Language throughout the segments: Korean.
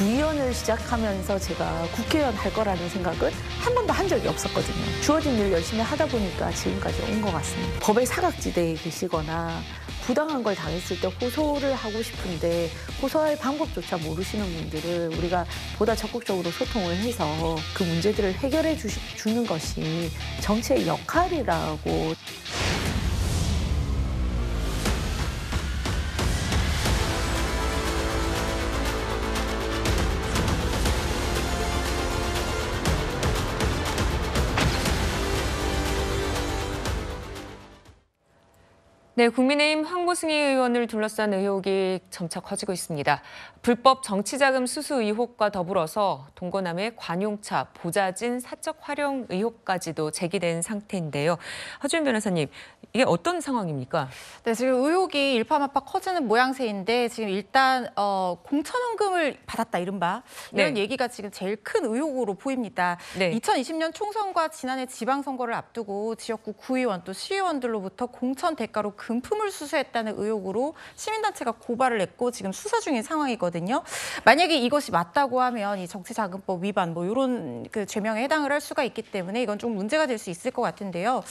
구의원을 시작하면서 제가 국회의원 할 거라는 생각을 한 번도 한 적이 없었거든요. 주어진 일 열심히 하다 보니까 지금까지 온 것 같습니다. 법의 사각지대에 계시거나 부당한 걸 당했을 때 호소를 하고 싶은데 호소할 방법조차 모르시는 분들을 우리가 보다 적극적으로 소통을 해서 그 문제들을 해결해 주시, 주는 것이 정치의 역할이라고 네, 국민의힘 황고승희 의원을 둘러싼 의혹이 점차 커지고 있습니다. 불법 정치자금 수수 의혹과 더불어서 동거남의 관용차, 보좌진 사적 활용 의혹까지도 제기된 상태인데요. 허준 변호사님, 이게 어떤 상황입니까? 네, 지금 의혹이 일파만파 커지는 모양새인데 지금 일단 어, 공천원금을 받았다 이른바 이런 네. 얘기가 지금 제일 큰 의혹으로 보입니다. 네. 2020년 총선과 지난해 지방선거를 앞두고 지역구 구의원 또 시의원들로부터 공천 대가로 금품을 수수했다는 의혹으로 시민단체가 고발을 했고 지금 수사 중인 상황이거든요. 만약에 이것이 맞다고 하면 이 정치자금법 위반 뭐 이런 그 죄명에 해당을 할 수가 있기 때문에 이건 좀 문제가 될 수 있을 것 같은데요.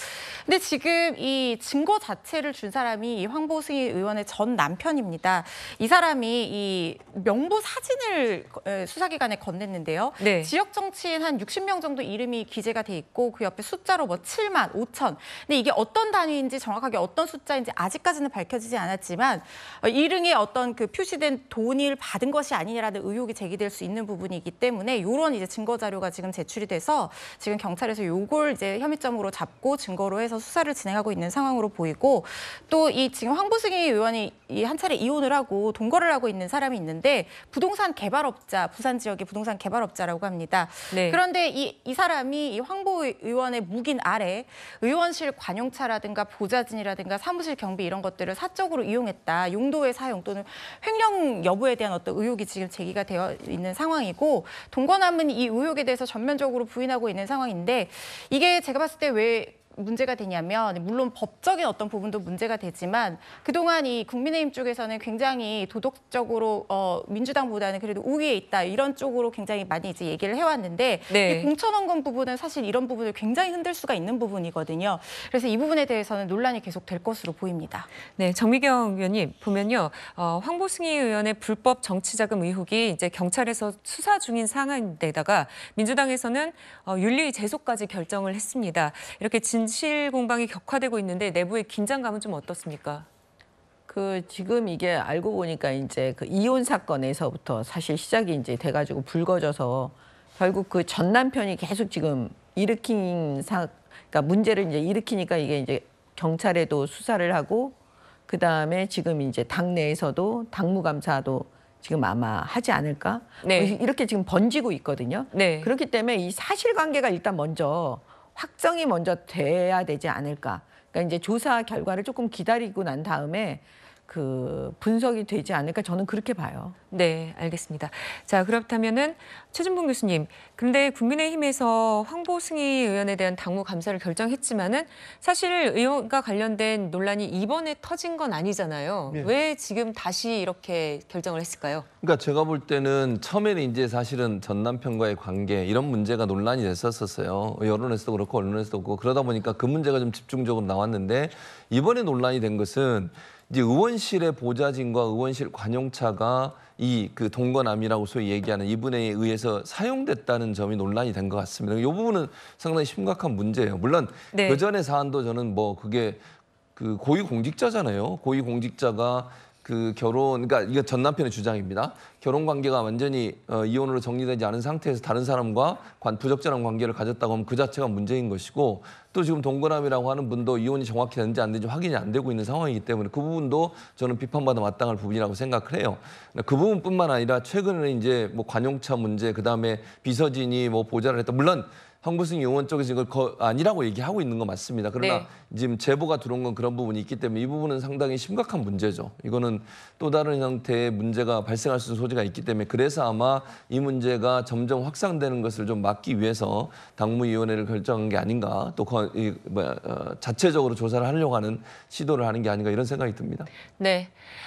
근데 지금 이 증거 자체를 준 사람이 이 황보승 의원의 전 남편입니다. 이 사람이 이 명부 사진을 수사기관에 건넸는데요. 네. 지역 정치인 한 60명 정도 이름이 기재가 돼 있고 그 옆에 숫자로 뭐 7만 5천. 근데 이게 어떤 단위인지 정확하게 어떤 숫자 인지 아직까지는 밝혀지지 않았지만 어, 이릉에 어떤 그 표시된 돈을 받은 것이 아니냐라는 의혹이 제기될 수 있는 부분이기 때문에 이런 이제 증거 자료가 지금 제출이 돼서 지금 경찰에서 요걸 이제 혐의점으로 잡고 증거로 해서 수사를 진행하고 있는 상황으로 보이고 또 이 지금 황보승의 의원이 이 한 차례 이혼을 하고 동거를 하고 있는 사람이 있는데 부동산 개발업자 부산 지역의 부동산 개발업자라고 합니다. 네. 그런데 이, 이 사람이 이 황보 의원의 묵인 아래 의원실 관용차라든가 보좌진이라든가 사무실 화장실 경비 이런 것들을 사적으로 이용했다. 용도의 사용 또는 횡령 여부에 대한 어떤 의혹이 지금 제기가 되어 있는 상황이고 동거남은 이 의혹에 대해서 전면적으로 부인하고 있는 상황인데 이게 제가 봤을 때왜 문제가 되냐면 물론 법적인 어떤 부분도 문제가 되지만 그동안 이 국민의힘 쪽에서는 굉장히 도덕적으로 어, 민주당보다는 그래도 우위에 있다 이런 쪽으로 굉장히 많이 이제 얘기를 해왔는데 네. 이 공천원금 부분은 사실 이런 부분을 굉장히 흔들 수가 있는 부분이거든요. 그래서 이 부분에 대해서는 논란이 계속 될 것으로 보입니다. 네, 정미경 의원님 보면요 어, 황보승희 의원의 불법 정치자금 의혹이 이제 경찰에서 수사 중인 상황인데다가 민주당에서는 어, 윤리 재소까지 결정을 했습니다. 이렇게 진 진실 공방이 격화되고 있는데 내부의 긴장감은 좀 어떻습니까? 그 지금 이게 알고 보니까 이제 그 이혼 사건에서부터 사실 시작이 이제 돼가지고 불거져서 결국 그 전 남편이 계속 지금 일으킨 사, 그러니까 문제를 이제 일으키니까 이게 이제 경찰에도 수사를 하고 그 다음에 지금 이제 당내에서도 당무감사도 지금 아마 하지 않을까? 네. 뭐 이렇게 지금 번지고 있거든요. 네. 그렇기 때문에 이 사실관계가 일단 먼저 확정이 먼저 돼야 되지 않을까. 그러니까 이제 조사 결과를 조금 기다리고 난 다음에 그 분석이 되지 않을까 저는 그렇게 봐요. 네, 알겠습니다. 자, 그렇다면은 최준봉 교수님, 근데 국민의힘에서 황보승희 의원에 대한 당무 감사를 결정했지만은 사실 의원과 관련된 논란이 이번에 터진 건 아니잖아요. 네. 왜 지금 다시 이렇게 결정을 했을까요? 그러니까 제가 볼 때는 처음에는 이제 사실은 전 남편과의 관계 이런 문제가 논란이 됐었었어요. 여론에서도 그렇고 언론에서도 그렇고 그러다 보니까 그 문제가 좀 집중적으로 나왔는데 이번에 논란이 된 것은 이제 의원실의 보좌진과 의원실 관용차가 이 그동건남이라고 소위 얘기하는 이분에 의해서 사용됐다는 점이 논란이 된 것 같습니다. 이 부분은 상당히 심각한 문제예요. 물론 네. 그 전의 사안도 저는 뭐 그게 그 고위공직자잖아요. 고위공직자가 그 결혼 그러니까 이거 전 남편의 주장입니다. 결혼 관계가 완전히 어, 이혼으로 정리되지 않은 상태에서 다른 사람과 관, 부적절한 관계를 가졌다고 하면 그 자체가 문제인 것이고 또 지금 동그라미라고 하는 분도 이혼이 정확히 되는지 안 되는지 확인이 안 되고 있는 상황이기 때문에 그 부분도 저는 비판받아 마땅할 부분이라고 생각을 해요. 그 부분뿐만 아니라 최근에 이제 뭐 관용차 문제 그다음에 비서진이 뭐 보좌를 했다 물론 황보승 의원 쪽에서 이걸 거, 아니라고 얘기하고 있는 거 맞습니다. 그러나 네. 지금 제보가 들어온 건 그런 부분이 있기 때문에 이 부분은 상당히 심각한 문제죠. 이거는 또 다른 형태의 문제가 발생할 수 있는 소지가 있기 때문에 그래서 아마 이 문제가 점점 확산되는 것을 좀 막기 위해서 당무위원회를 결정한 게 아닌가 또 거, 이, 뭐야, 어, 자체적으로 조사를 하려고 하는 시도를 하는 게 아닌가 이런 생각이 듭니다. 네.